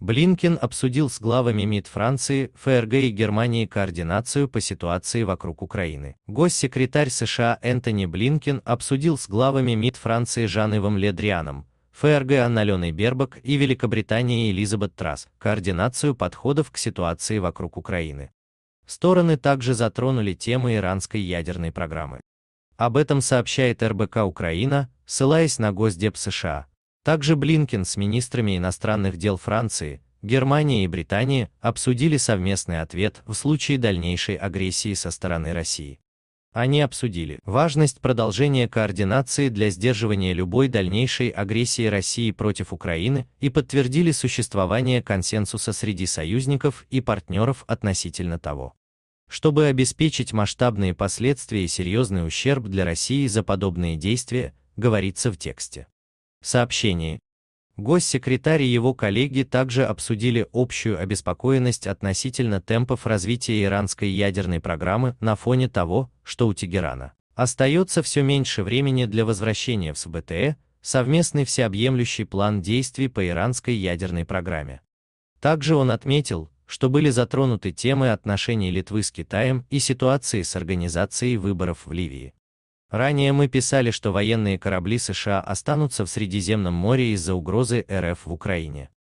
Блинкин обсудил с главами МИД Франции, ФРГ и Германии координацию по ситуации вокруг Украины. Госсекретарь США Энтони Блинкин обсудил с главами МИД Франции Жан-Ивом Ледрианом, ФРГ Анналеной Бербак и Великобритании Элизабет Трасс координацию подходов к ситуации вокруг Украины. Стороны также затронули тему иранской ядерной программы. Об этом сообщает РБК Украина, ссылаясь на Госдеп США, также Блинкен с министрами иностранных дел Франции, Германии и Британии обсудили совместный ответ в случае дальнейшей агрессии со стороны России. Они обсудили важность продолжения координации для сдерживания любой дальнейшей агрессии России против Украины и подтвердили существование консенсуса среди союзников и партнеров относительно того, чтобы обеспечить масштабные последствия и серьезный ущерб для России за подобные действия, говорится в тексте сообщении. Госсекретарь и его коллеги также обсудили общую обеспокоенность относительно темпов развития иранской ядерной программы на фоне того, что у Тегерана остается все меньше времени для возвращения в СБТЭ, совместный всеобъемлющий план действий по иранской ядерной программе. Также он отметил, что были затронуты темы отношений Литвы с Китаем и ситуации с организацией выборов в Ливии. Ранее мы писали, что военные корабли США останутся в Средиземном море из-за угрозы РФ в Украине.